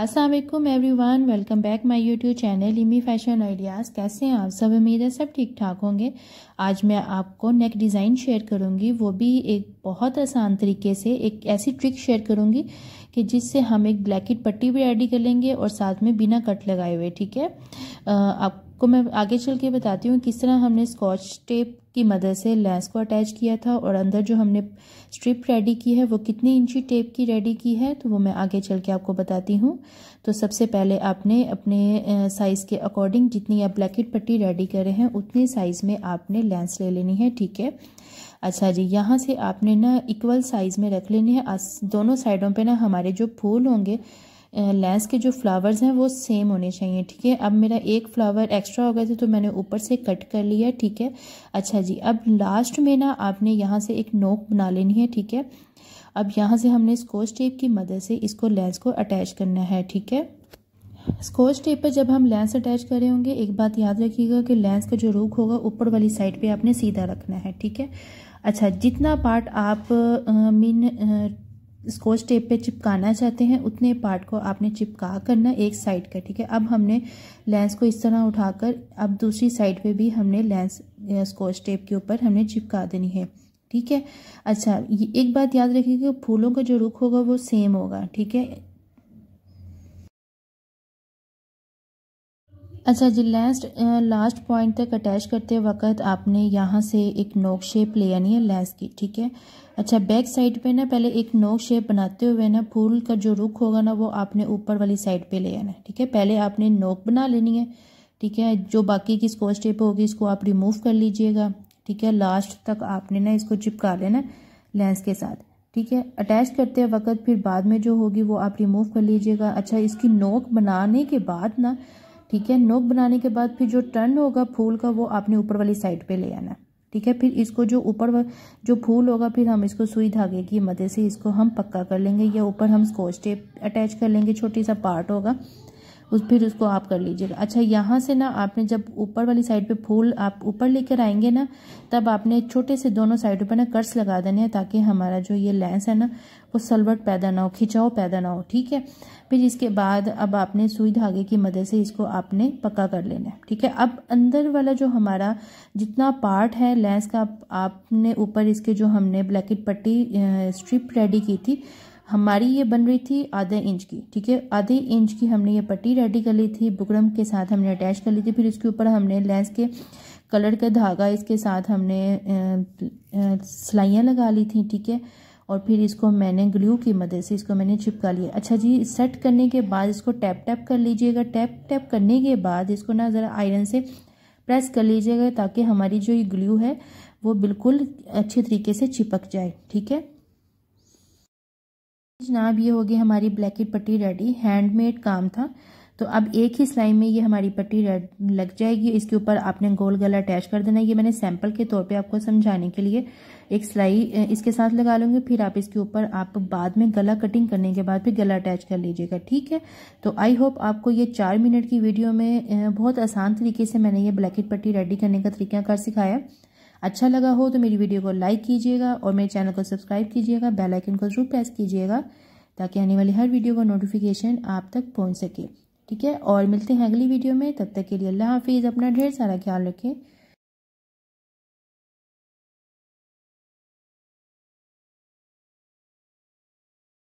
Aslam everyone welcome back my YouTube channel इमी fashion ideas कैसे हैं आप सब उम्मीद है सब ठीक ठाक होंगे आज मैं आपको नेक डिज़ाइन शेयर करूँगी वो भी एक बहुत आसान तरीके से एक ऐसी ट्रिक शेयर करूँगी कि जिससे हम एक ब्लैकेट पट्टी भी रेडी कर लेंगे और साथ में बिना कट लगाए हुए ठीक है आप को मैं आगे चल के बताती हूँ किस तरह हमने स्कॉच टेप की मदद से लेंस को अटैच किया था और अंदर जो हमने स्ट्रिप रेडी की है वो कितनी इंची टेप की रेडी की है तो वो मैं आगे चल के आपको बताती हूँ तो सबसे पहले आपने अपने साइज़ के अकॉर्डिंग जितनी आप ब्लैकेट पट्टी रेडी करे हैं उतने साइज़ में आपने लेंस ले लेनी है ठीक है अच्छा जी यहाँ से आपने ना इक्वल साइज़ में रख लेनी है दोनों साइडों पर ना हमारे जो फूल होंगे लेस के जो फ्लावर्स हैं वो सेम होने चाहिए ठीक है अब मेरा एक फ्लावर एक्स्ट्रा हो गया था तो मैंने ऊपर से कट कर लिया ठीक है अच्छा जी अब लास्ट में ना आपने यहाँ से एक नोक बना लेनी है ठीक है अब यहाँ से हमने स्कोच टेप की मदद से इसको लेंस को अटैच करना है ठीक है स्कोच टेप पर जब हम लेंस अटैच कर रहे होंगे एक बात याद रखिएगा कि लेंस का जो रूख होगा ऊपर वाली साइड पे आपने सीधा रखना है ठीक है अच्छा जितना पार्ट आप मीन स्कोच टेप पे चिपकाना चाहते हैं उतने पार्ट को आपने चिपका करना एक साइड का ठीक है अब हमने लेंस को इस तरह उठाकर अब दूसरी साइड पे भी हमने लेंस स्कोच टेप के ऊपर हमने चिपका देनी है ठीक है अच्छा ये एक बात याद रखिए कि फूलों का जो रुख होगा वो सेम होगा ठीक है अच्छा जी लास्ट लास्ट पॉइंट तक अटैच करते वक्त आपने यहाँ से एक नोक शेप ले आनी है लेस की ठीक है अच्छा बैक साइड पे ना पहले एक नोक शेप बनाते हुए ना फूल का जो रुख होगा ना वो आपने ऊपर वाली साइड पे ले आना है ठीक है पहले आपने नोक बना लेनी है ठीक है जो बाकी की स्कोच टेप होगी इसको आप रिमूव कर लीजिएगा ठीक है लास्ट तक आपने ना इसको चिपका लेना लेंस के साथ ठीक है अटैच करते वक्त फिर बाद में जो होगी वो आप रिमूव कर लीजिएगा अच्छा इसकी नोक बनाने के बाद ना ठीक है नोक बनाने के बाद फिर जो टर्न होगा फूल का वो आपने ऊपर वाली साइड पे ले आना ठीक है फिर इसको जो ऊपर जो फूल होगा फिर हम इसको सुई धागे की मदद से इसको हम पक्का कर लेंगे या ऊपर हम स्कोच टेप अटैच कर लेंगे छोटी सा पार्ट होगा उस फिर उसको आप कर लीजिएगा अच्छा यहाँ से ना आपने जब ऊपर वाली साइड पे फूल आप ऊपर लेकर आएंगे ना तब आपने छोटे से दोनों साइडों पर ना कर्स लगा देने हैं ताकि हमारा जो ये लेंस है ना वो सलवट पैदा ना हो खिंचाव पैदा ना हो ठीक है फिर इसके बाद अब आपने सुई धागे की मदद से इसको आपने पक्का कर लेना है ठीक है अब अंदर वाला जो हमारा जितना पार्ट है लेंस का आपने ऊपर इसके जो हमने ब्लैकेट पट्टी स्ट्रिप रेडी की थी हमारी ये बन रही थी आधे इंच की ठीक है आधे इंच की हमने ये पट्टी रेडी कर ली थी बुकरम के साथ हमने अटैच कर ली थी फिर इसके ऊपर हमने लेंस के कलर का धागा इसके साथ हमने सिलाइयाँ लगा ली थी ठीक है और फिर इसको मैंने ग्लू की मदद से इसको मैंने चिपका लिया अच्छा जी सेट करने के बाद इसको टैप टैप कर लीजिएगा टैप टैप करने के बाद इसको ना ज़रा आयरन से प्रेस कर लीजिएगा ताकि हमारी जो ये ग्लू है वो बिल्कुल अच्छे तरीके से चिपक जाए ठीक है जनाब ये हो गई हमारी ब्लैकेट पट्टी रेडी हैंडमेड काम था तो अब एक ही सिलाई में ये हमारी पट्टी लग जाएगी इसके ऊपर आपने गोल गला अटैच कर देना ये मैंने सैंपल के तौर पे आपको समझाने के लिए एक सिलाई इसके साथ लगा लूँगी फिर आप इसके ऊपर आप बाद में गला कटिंग करने के बाद भी गला अटैच कर लीजिएगा ठीक है तो आई होप आपको ये चार मिनट की वीडियो में बहुत आसान तरीके से मैंने ये ब्लैकेट पट्टी रेडी करने का तरीका कर सिखाया अच्छा लगा हो तो मेरी वीडियो को लाइक कीजिएगा और मेरे चैनल को सब्सक्राइब कीजिएगा बेल आइकन को जरूर प्रेस कीजिएगा ताकि आने वाली हर वीडियो का नोटिफिकेशन आप तक पहुंच सके ठीक है और मिलते हैं अगली वीडियो में तब तक के लिए अल्लाह हाफिज़ अपना ढेर सारा ख्याल रखें